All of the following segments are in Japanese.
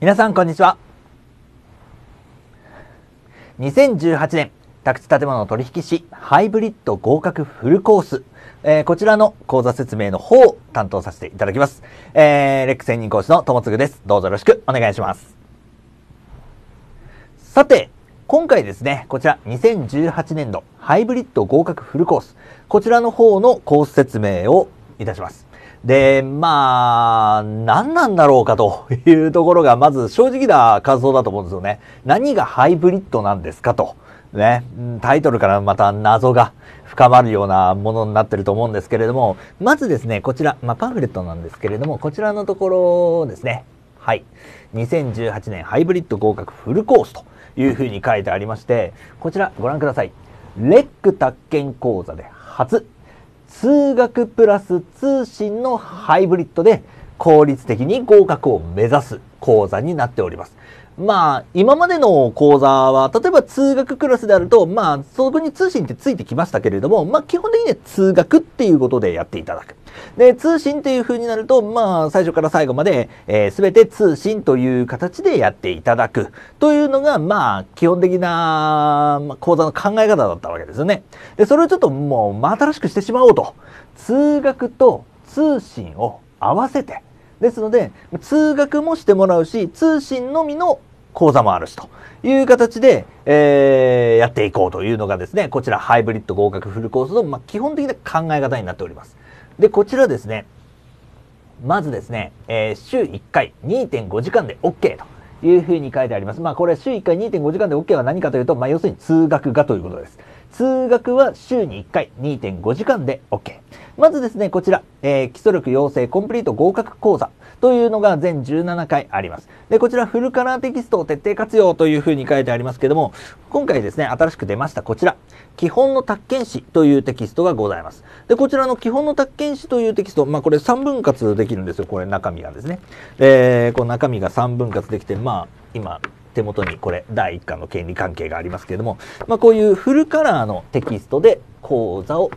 皆さんこんにちは2018年宅地建物取引士ハイブリッド合格フルコース、えー、こちらの講座説明の方を担当させていただきます、えー、レック専任講師の友次ですどうぞよろしくお願いしますさて今回ですね、こちら2018年度ハイブリッド合格フルコース、こちらの方のコース説明をいたします。で、まあ、何なんだろうかというところが、まず正直な感想だと思うんですよね。何がハイブリッドなんですかと。ね、タイトルからまた謎が深まるようなものになってると思うんですけれども、まずですね、こちら、まあ、パンフレットなんですけれども、こちらのところですね、はい。2018年ハイブリッド合格フルコースというふうに書いてありまして、こちらご覧ください。レック宅建講座で初数学プラス通信のハイブリッドで効率的に合格を目指す講座になっております。まあ、今までの講座は、例えば通学クラスであると、まあ、そこに通信ってついてきましたけれども、まあ、基本的には通学っていうことでやっていただく。で、通信っていう風になると、まあ、最初から最後まで、えー、て通信という形でやっていただくというのが、まあ、基本的な、まあ、講座の考え方だったわけですよね。で、それをちょっともう、新しくしてしまおうと。通学と通信を合わせて、ですので、通学もしてもらうし、通信のみの講座もあるしという形で、えー、やっていこうというのがですね、こちらハイブリッド合格フルコースの、まあ、基本的な考え方になっております。で、こちらですね、まずですね、えー、週1回2.5時間で OK というふうに書いてあります。まあこれ週1回2.5時間で OK は何かというと、まあ要するに通学がということです。通学は週に1回2.5時間で OK。まずですね、こちら、えー、基礎力養成コンプリート合格講座というのが全17回あります。で、こちらフルカラーテキストを徹底活用というふうに書いてありますけども、今回ですね、新しく出ましたこちら、基本の宅建誌というテキストがございます。で、こちらの基本の宅建誌というテキスト、まあこれ3分割できるんですよ、これ中身がですね。ー、この中身が3分割できて、まあ今、手元にこれ第1巻の権利関係がありますけれども、まあ、こういうフルカラーのテキストで講座を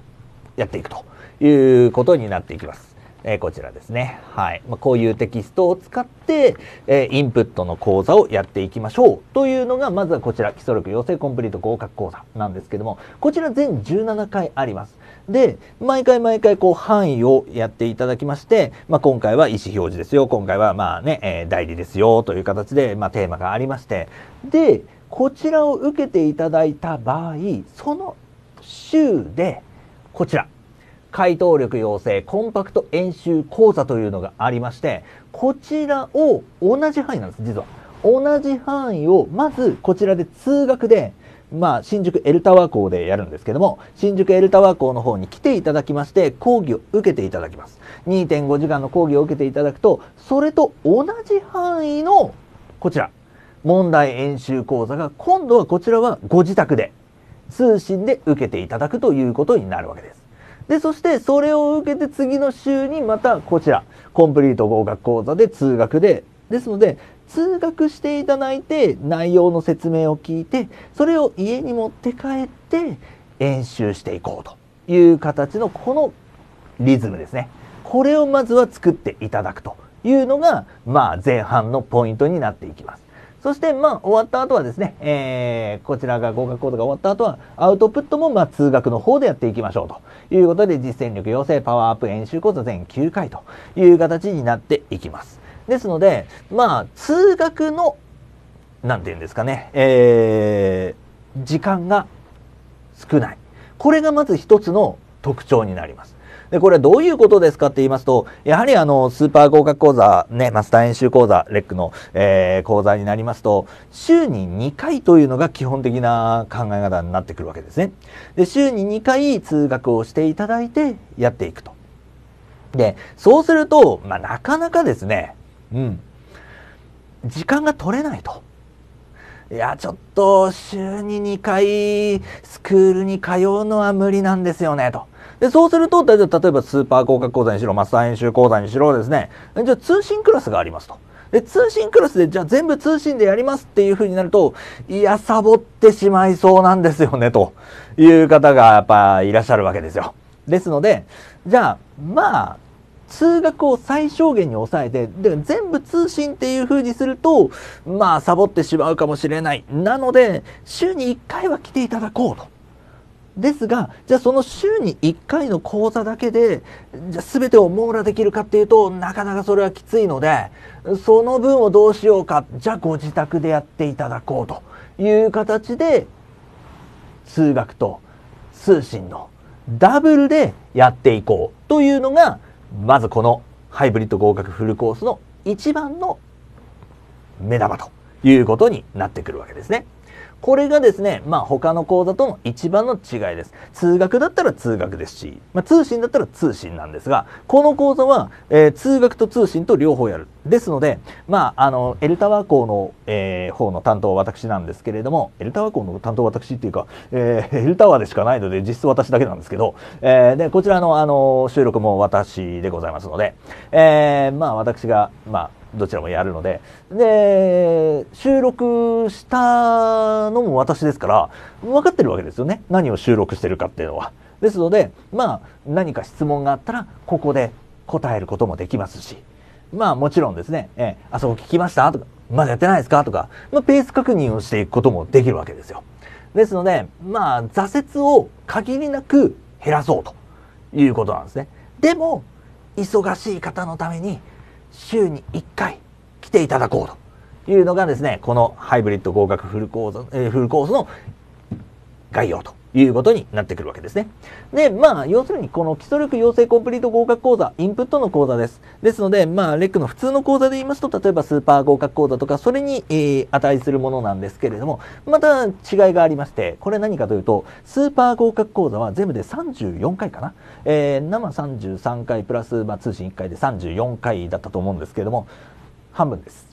やっていくということになっていきます。えー、こちらですね。はい。まあ、こういうテキストを使って、えー、インプットの講座をやっていきましょうというのが、まずはこちら、基礎力養成コンプリート合格講座なんですけども、こちら全17回あります。で、毎回毎回こう範囲をやっていただきまして、まあ、今回は意思表示ですよ、今回はまあね、えー、代理ですよという形で、まあ、テーマがありまして、で、こちらを受けていただいた場合、その週で、こちら、回答力養成コンパクト演習講座というのがありまして、こちらを同じ範囲なんです、実は。同じ範囲を、まずこちらで通学で、まあ、新宿エルタワー校でやるんですけども、新宿エルタワー校の方に来ていただきまして、講義を受けていただきます。2.5時間の講義を受けていただくと、それと同じ範囲の、こちら、問題演習講座が、今度はこちらはご自宅で、通信で受けていただくということになるわけです。で、そしてそれを受けて次の週にまたこちら、コンプリート合格講座で通学で、ですので、通学していただいて内容の説明を聞いて、それを家に持って帰って演習していこうという形のこのリズムですね。これをまずは作っていただくというのが、まあ前半のポイントになっていきます。そして、まあ、終わった後はですね、えー、こちらが合格講座が終わった後は、アウトプットも、まあ、通学の方でやっていきましょうということで、実践力養成パワーアップ演習講座全9回という形になっていきます。ですので、まあ、通学の、なんていうんですかね、えー、時間が少ない。これがまず一つの特徴になります。で、これはどういうことですかって言いますと、やはりあの、スーパー合格講座、ね、マスター演習講座、レックの、えー、講座になりますと、週に2回というのが基本的な考え方になってくるわけですね。で、週に2回通学をしていただいてやっていくと。で、そうすると、まあ、なかなかですね、うん、時間が取れないと。いや、ちょっと週に2回スクールに通うのは無理なんですよね、と。で、そうすると、例えばスーパー合格講座にしろ、マスター演習講座にしろですね、じゃあ通信クラスがありますと。で、通信クラスで、じゃあ全部通信でやりますっていう風になると、いや、サボってしまいそうなんですよね、という方がやっぱいらっしゃるわけですよ。ですので、じゃあ、まあ、通学を最小限に抑えて、で全部通信っていう風にすると、まあ、サボってしまうかもしれない。なので、週に1回は来ていただこうと。ですがじゃあその週に1回の講座だけでじゃあ全てを網羅できるかっていうとなかなかそれはきついのでその分をどうしようかじゃあご自宅でやっていただこうという形で数学と通信のダブルでやっていこうというのがまずこのハイブリッド合格フルコースの一番の目玉ということになってくるわけですね。これがですね、まあ、他の講座との一番の違いです。通学だったら通学ですし、まあ、通信だったら通信なんですが、この講座は、えー、通学と通信と両方やる。ですので、まあ、あの、エルタワー校の、えー、方の担当は私なんですけれども、エルタワー校の担当は私っていうか、えー、エルタワーでしかないので、実質私だけなんですけど、えー、で、こちらの、あの、収録も私でございますので、えー、まあ、私が、まあ、どちらもやるのでで収録したのも私ですから分かってるわけですよね何を収録してるかっていうのは。ですのでまあ何か質問があったらここで答えることもできますしまあもちろんですね「えー、あそこ聞きました?」とか「まだやってないですか?」とか、まあ、ペース確認をしていくこともできるわけですよ。ですのでまあ挫折を限りなく減らそうということなんですね。でも忙しい方のために週に1回来ていただこうというのがですね、このハイブリッド合格フルコース,、えー、フルコースの概要ということになってくるわけですね。で、まあ、要するにこの基礎力養成コンプリート合格講座、インプットの講座です。ですので、まあ、レックの普通の講座で言いますと、例えばスーパー合格講座とか、それに、えー、値するものなんですけれども、また違いがありまして、これ何かというと、スーパー合格講座は全部で34回かな。えー、生33回プラス、まあ、通信1回で34回だったと思うんですけれども、半分です。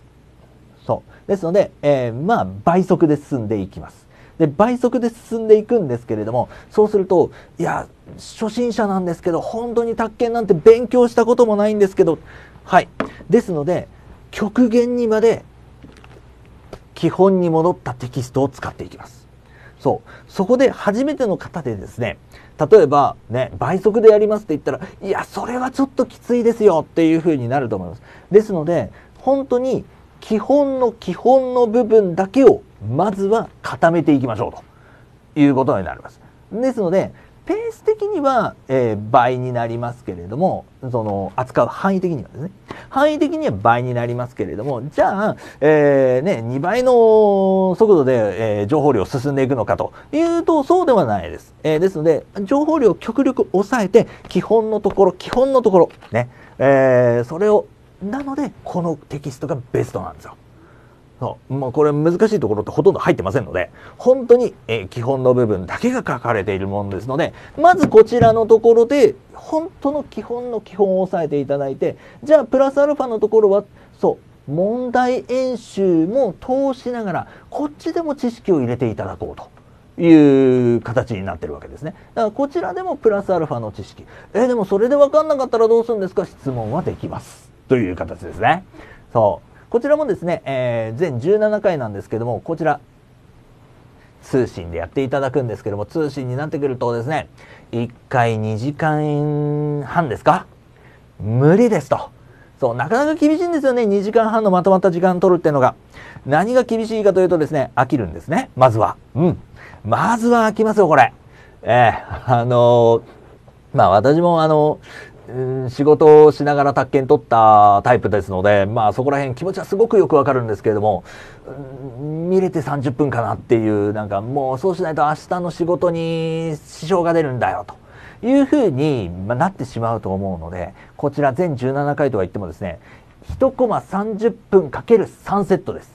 そう。ですので、えー、まあ、倍速で進んでいきます。で倍速で進んでいくんですけれどもそうするといや初心者なんですけど本当に宅建なんて勉強したこともないんですけどはいですので極限にまで基本に戻ったテキストを使っていきます。そう。そこで初めての方でですね、例えばね、倍速でやりますって言ったら、いや、それはちょっときついですよっていう風になると思います。ですので、本当に基本の基本の部分だけをまずは固めていきましょうということになります。ですのでペース的には、えー、倍になりますけれども、その、扱う範囲的にはですね。範囲的には倍になりますけれども、じゃあ、えー、ね、2倍の速度で、えー、情報量を進んでいくのかというと、そうではないです。えー、ですので、情報量を極力抑えて、基本のところ、基本のところ、ね、えー、それを、なので、このテキストがベストなんですよ。そうまあ、これ難しいところってほとんど入ってませんので本当に、えー、基本の部分だけが書かれているものですのでまずこちらのところで本当の基本の基本を押さえていただいてじゃあプラスアルファのところはそう問題演習も通しながらこっちでも知識を入れていただこうと。いう形になってるわけですね。だからこちらでもプラスアルファの知識。えー、でもそれで分かんなかったらどうするんですか質問はできます。という形ですね。そう。こちらもですね、えー、全17回なんですけども、こちら、通信でやっていただくんですけども、通信になってくるとですね、1回2時間半ですか無理ですと。そう、なかなか厳しいんですよね。2時間半のまとまった時間取るっていうのが。何が厳しいかというとですね、飽きるんですね。まずは。うん。まずは飽きますよ、これ。ええー、あのー、まあ私もあのーうん、仕事をしながら宅建取ったタイプですので、まあそこら辺気持ちはすごくよくわかるんですけれども、見れて30分かなっていう、なんかもうそうしないと明日の仕事に支障が出るんだよと。いうふうになってしまうと思うので、こちら全17回とは言ってもですね、1コマ30分かける3セットです。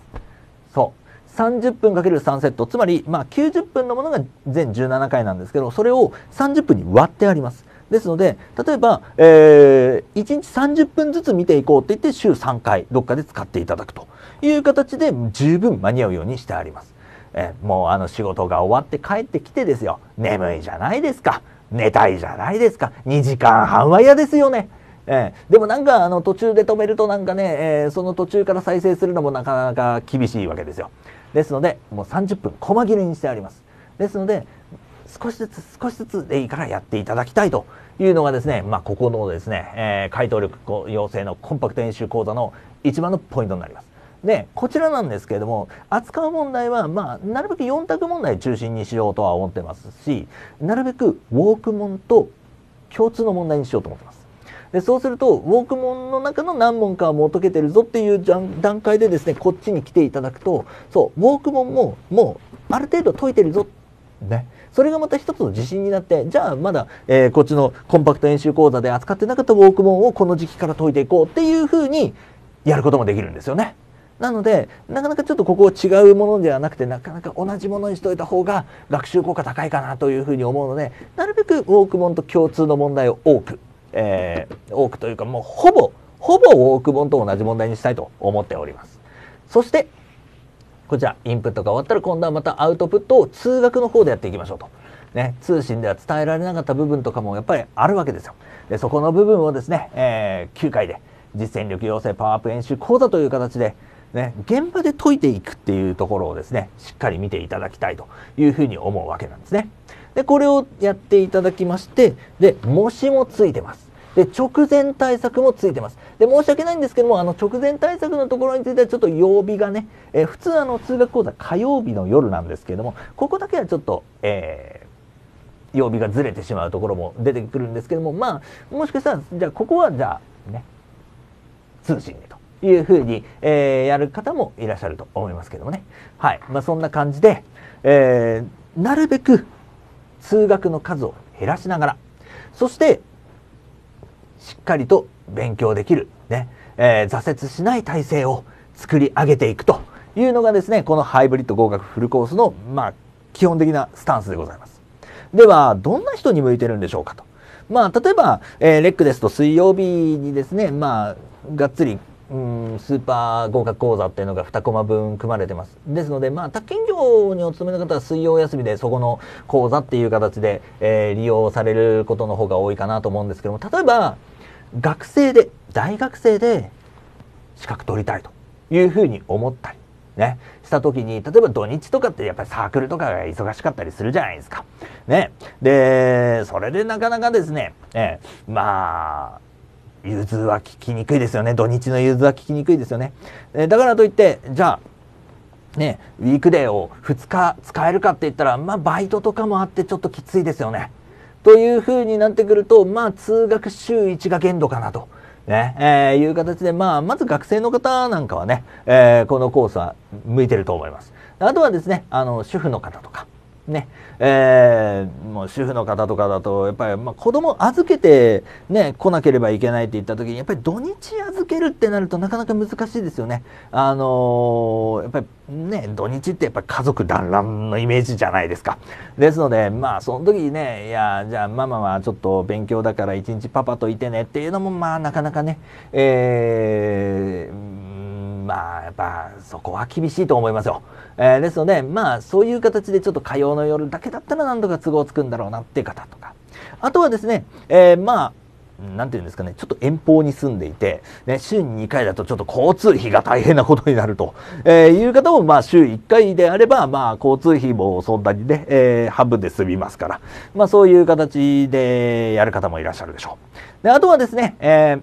そう。30分かける3セット。つまり、まあ90分のものが全17回なんですけど、それを30分に割ってあります。ですので例えば、えー、1日30分ずつ見ていこうって言って週3回どっかで使っていただくという形で十分間に合うようにしてあります。えー、もうあの仕事が終わって帰ってきてですよ眠いじゃないですか寝たいじゃないですか2時間半は嫌ですよね。えー、でもなんかあの途中で止めるとなんかね、えー、その途中から再生するのもなかなか厳しいわけですよ。ですのでもう30分細切れにしてあります。ですので、少しずつ少しずつでいいからやっていただきたいというのがですね、まあ、ここのですね、えー、回答力要請のコンパクト演習講座の一番のポイントになります。で、こちらなんですけれども、扱う問題は、まあ、なるべく4択問題中心にしようとは思ってますし、なるべくウォーク問と共通の問題にしようと思ってます。でそうするとウォーク問の中の何問かはもう解けてるぞっていう段階でですねこっちに来ていただくとそうウォーク問ももうある程度解いてるぞねそれがまた一つの自信になってじゃあまだ、えー、こっちのコンパクト演習講座で扱ってなかったウォークモンをこの時期から解いていこうっていうふうにやることもできるんですよね。なのでなかなかちょっとここは違うものではなくてなかなか同じものにしといた方が学習効果高いかなというふうに思うのでなるべくウォークモンと共通の問題を多く、えー、多くというかもうほぼほぼウォーク本と同じ問題にしたいと思っております。そしてこちら、インプットが終わったら今度はまたアウトプットを通学の方でやっていきましょうと。ね、通信では伝えられなかった部分とかもやっぱりあるわけですよ。でそこの部分をですね、えー、9回で実践力養成パワーアップ演習講座という形で、ね、現場で解いていくっていうところをですね、しっかり見ていただきたいというふうに思うわけなんですね。で、これをやっていただきまして、で、模試もついてます。で直前対策もついてますで申し訳ないんですけどもあの直前対策のところについてはちょっと曜日がね、えー、普通あの通学講座火曜日の夜なんですけどもここだけはちょっと、えー、曜日がずれてしまうところも出てくるんですけどもまあもしかしたらじゃあここはじゃあね通信でというふうに、えー、やる方もいらっしゃると思いますけどもねはい、まあ、そんな感じで、えなるべく通学の数を減らしながらそしてしっかりと勉強できる、ね、えー、挫折しない体制を作り上げていくというのがですね、このハイブリッド合格フルコースの、まあ、基本的なスタンスでございます。では、どんな人に向いてるんでしょうかと。まあ、例えば、えー、レックですと水曜日にですね、まあ、がっつりうんスーパー合格講座っていうのが2コマ分組まれてます。ですので、まあ、宅建業にお勤めの方は水曜休みでそこの講座っていう形で、えー、利用されることの方が多いかなと思うんですけども、例えば、学生で大学生で資格取りたいというふうに思ったりねした時に例えば土日とかってやっぱりサークルとかが忙しかったりするじゃないですか。ね、でそれでなかなかですね、えまあ融通は聞きにくいですよね土日の融通は聞きにくいですよね。えだからといってじゃあね、ウィークデーを2日使えるかって言ったら、まあ、バイトとかもあってちょっときついですよね。というふうになってくると、まあ、通学週1が限度かなと。ね、えー、いう形で、まあ、まず学生の方なんかはね、えー、このコースは向いてると思います。あとはですね、あの、主婦の方とか、ねえー、もう主婦の方とかだとやっぱり、まあ、子供預けて、ね、来なければいけないって言った時にやっぱり土日預けるってなるとなかなか難しいですよね。あのー、やっぱりね土日ってやっぱ家族団らんのイメージじゃないですか。ですのでまあその時にねいやじゃあママはちょっと勉強だから一日パパといてねっていうのもまあなかなかね、えーまあやっぱそこは厳しいと思いますよ。えー、ですのでまあそういう形でちょっと火曜の夜だけだったら何とか都合つくんだろうなっていう方とかあとはですね、えー、まあ何て言うんですかね、ちょっと遠方に住んでいて、ね、週に2回だとちょっと交通費が大変なことになると、えー、いう方も、まあ、週1回であれば、まあ、交通費もそんなにね、えー、半分で済みますから、まあ、そういう形でやる方もいらっしゃるでしょう。であとはですね、えー、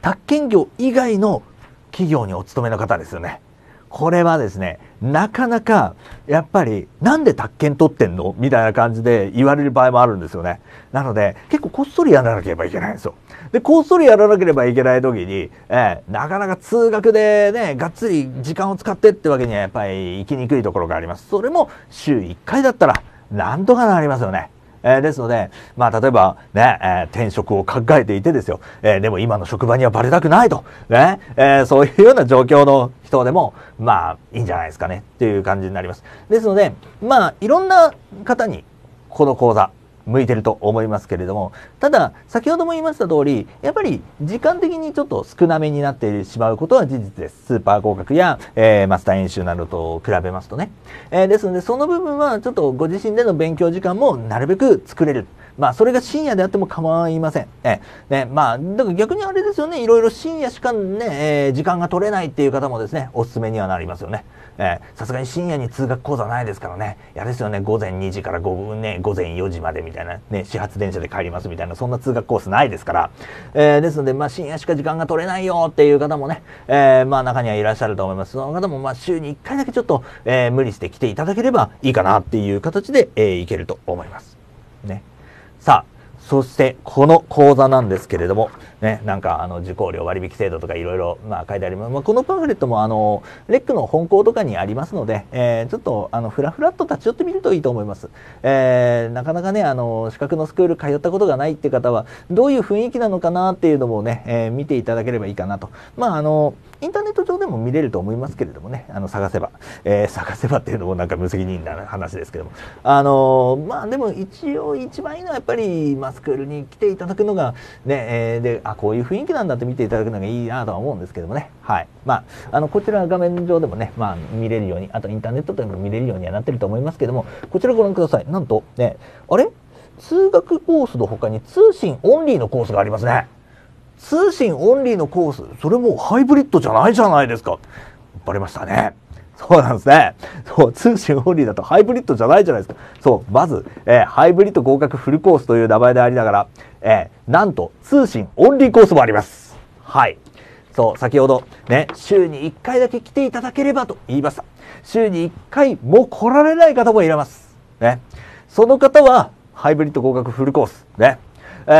宅建業以外の企業にお勤めの方ですよね。これはですね、なかなか、やっぱり、なんで宅建取ってんのみたいな感じで言われる場合もあるんですよね。なので、結構こっそりやらなければいけないんですよ。で、こっそりやらなければいけない時に、えー、なかなか通学でね、がっつり時間を使ってってわけにはやっぱり行きにくいところがあります。それも週1回だったら、なんとかなりますよね。えー、ですので、まあ、例えばね、えー、転職を考えていてですよ、えー、でも今の職場にはバレたくないと、ね、えー、そういうような状況の人でも、まあ、いいんじゃないですかね、っていう感じになります。ですので、まあ、いろんな方に、この講座、向いてると思いますけれどもただ先ほども言いました通りやっぱり時間的にちょっと少なめになってしまうことは事実ですスーパー合格や、えー、マスター演習などと比べますとね、えー、ですのでその部分はちょっとご自身での勉強時間もなるべく作れるまあそれが深夜であっても構いませんえねまあだから逆にあれですよねいろいろ深夜しかね、えー、時間が取れないっていう方もですねおすすめにはなりますよねさすがに深夜に通学講座ないですからね、嫌ですよね、午前2時から午,、ね、午前4時までみたいな、ね、始発電車で帰りますみたいな、そんな通学コースないですから、えー、ですので、まあ、深夜しか時間が取れないよっていう方もね、えー、まあ、中にはいらっしゃると思います。その方も、まあ、週に1回だけちょっと、えー、無理して来ていただければいいかなっていう形で、えー、いけると思います。ね。さあ、そして、この講座なんですけれども、ね、なんかあの受講料割引制度とかいろいろ書いてあります、まあ、このパンフレットもあのレックの本校とかにありますので、えー、ちょっとあのふらふらっと立ち寄ってみるといいと思います、えー、なかなかねあの資格のスクール通ったことがないっていう方はどういう雰囲気なのかなっていうのもね、えー、見ていただければいいかなとまああのインターネット上でも見れると思いますけれどもねあの探せば、えー、探せばっていうのもなんか無責任な話ですけどもあのまあでも一応一番いいのはやっぱり、まあ、スクールに来ていただくのがね、えー、でああ、こういう雰囲気なんだって見ていただくのがいいなとは思うんですけどもね。はい。まあ、あの、こちら画面上でもね、まあ、見れるように、あとインターネットでも見れるようにはなってると思いますけども、こちらご覧ください。なんと、ね、あれ通学コースの他に通信オンリーのコースがありますね。通信オンリーのコース、それもハイブリッドじゃないじゃないですか。バレましたね。そうなんですね。そう、通信オンリーだとハイブリッドじゃないじゃないですか。そう、まず、えー、ハイブリッド合格フルコースという名前でありながら、えー、なんと通信オンリーコースもあります。はい。そう、先ほどね、週に1回だけ来ていただければと言いました。週に1回も来られない方もいらます。ね。その方は、ハイブリッド合格フルコース、ね。え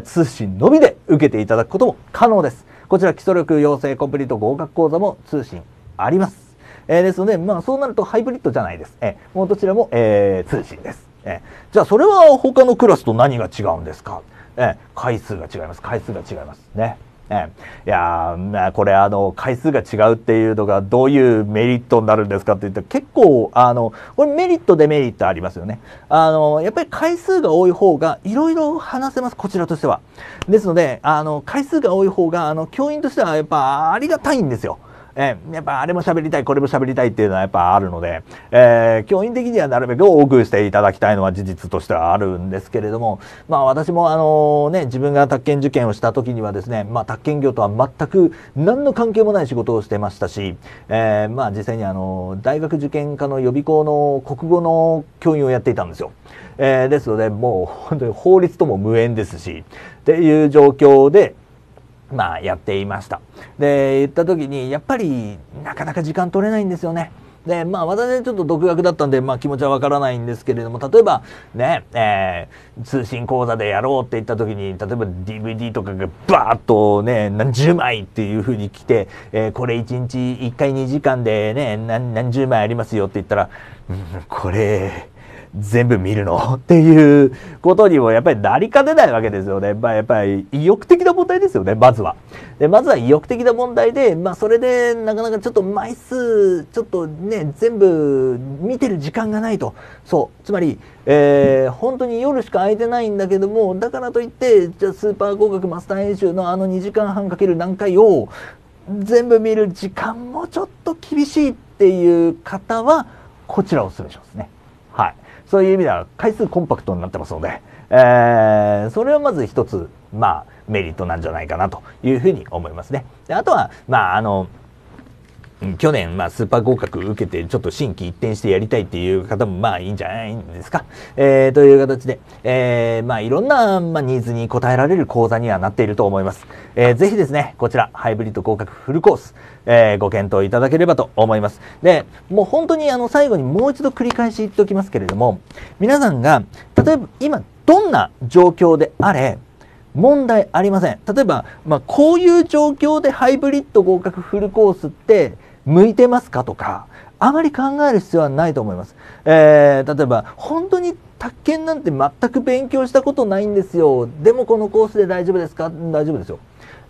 ー、通信のみで受けていただくことも可能です。こちら基礎力養成コンプリート合格講座も通信あります。えー、ですので、まあ、そうなるとハイブリッドじゃないです。えー、もうどちらも、えー、通信です。えー、じゃあ、それは他のクラスと何が違うんですか、えー、回数が違います。回数が違いますね。えー、いやまあ、これあの回数が違うっていうのがどういうメリットになるんですかって言って結構あのこれメリットデメリットありますよね。あのやっぱり回数が多い方がいろいろ話せますこちらとしては。ですのであの回数が多い方があの教員としてはやっぱありがたいんですよ。えー、やっぱあれも喋りたいこれも喋りたいっていうのはやっぱあるので、えー、教員的にはなるべく多くしていただきたいのは事実としてはあるんですけれどもまあ私もあのね自分が宅建受験をした時にはですねまあ宅建業とは全く何の関係もない仕事をしてましたし、えー、まあ実際にあの大学受験科の予備校の国語の教員をやっていたんですよ。えー、ですのでもう本当に法律とも無縁ですしっていう状況でまあ、やっていました。で、言った時に、やっぱり、なかなか時間取れないんですよね。で、まあ、私ちょっと独学だったんで、まあ、気持ちはわからないんですけれども、例えば、ね、えー、通信講座でやろうって言った時に、例えば DVD とかがバーッとね、何十枚っていう風に来て、えー、これ1日1回2時間でね、何、何十枚ありますよって言ったら、うん、これ、全部見るのっていうことにもやっぱりなりかねないわけですよね。まあ、やっぱり意欲的な問題ですよね、まずは。で、まずは意欲的な問題で、まあそれでなかなかちょっと枚数、ちょっとね、全部見てる時間がないと。そう。つまり、えー、本当に夜しか空いてないんだけども、だからといって、じゃあスーパー合格マスター演習のあの2時間半かける何回を全部見る時間もちょっと厳しいっていう方は、こちらをお勧めしますね。はい。そういう意味では回数コンパクトになってますので、えー、それはまず一つ、まあ、メリットなんじゃないかなというふうに思いますね。であとは、まあ、あの、去年、まあ、スーパー合格受けて、ちょっと新規一転してやりたいっていう方も、まあ、いいんじゃないんですか。えー、という形で、えー、まあ、いろんな、まあ、ニーズに応えられる講座にはなっていると思います。えー、ぜひですね、こちら、ハイブリッド合格フルコース、えー、ご検討いただければと思います。で、もう本当に、あの、最後にもう一度繰り返し言っておきますけれども、皆さんが、例えば、今、どんな状況であれ、問題ありません。例えば、まあ、こういう状況でハイブリッド合格フルコースって、向いてますかとかあまり考える必要はないと思います。えー、例えば本当に宅建なんて全く勉強したことないんですよでもこのコースで大丈夫ですか大丈夫ですよ。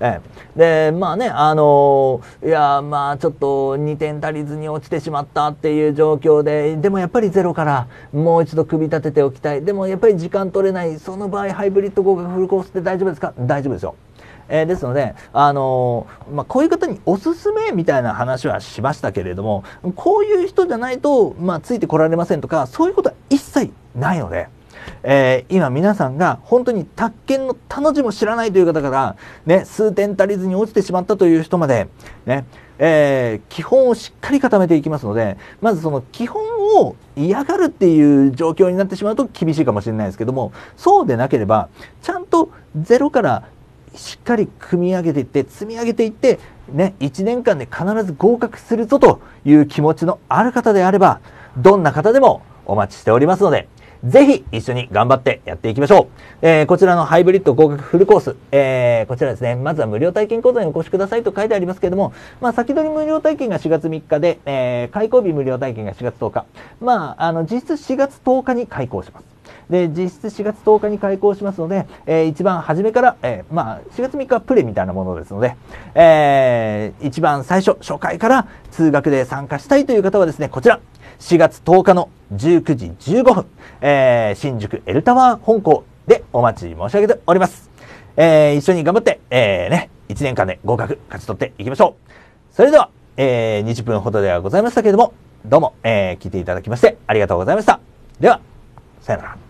ええ、でまあねあのいやまあちょっと2点足りずに落ちてしまったっていう状況ででもやっぱりゼロからもう一度組み立てておきたいでもやっぱり時間取れないその場合ハイブリッド合格フルコースで大丈夫ですか大丈夫ですよ。えー、ですので、あのー、まあ、こういう方におすすめみたいな話はしましたけれどもこういう人じゃないと、まあ、ついてこられませんとかそういうことは一切ないので。えー、今皆さんが本当に宅建の他の字も知らないという方から、ね、数点足りずに落ちてしまったという人まで、ねえー、基本をしっかり固めていきますのでまずその基本を嫌がるっていう状況になってしまうと厳しいかもしれないですけどもそうでなければちゃんと0からしっかり組み上げていって積み上げていってね1年間で必ず合格するぞという気持ちのある方であればどんな方でもお待ちしておりますのでぜひ一緒に頑張ってやっていきましょう。えー、こちらのハイブリッド合格フルコース、えー、こちらですね、まずは無料体験講座にお越しくださいと書いてありますけれども、まあ、先取り無料体験が4月3日で、えー、開講日無料体験が4月10日。まあ、あの、実質4月10日に開講します。で、実質4月10日に開校しますので、えー、一番初めから、えー、まあ、4月3日はプレみたいなものですので、えー、一番最初、初回から通学で参加したいという方はですね、こちら、4月10日の19時15分、えー、新宿エルタワー本校でお待ち申し上げております。えー、一緒に頑張って、えー、ね、1年間で合格勝ち取っていきましょう。それでは、えー、20分ほどではございましたけれども、どうも、えー、聞いていただきましてありがとうございました。では、さよなら。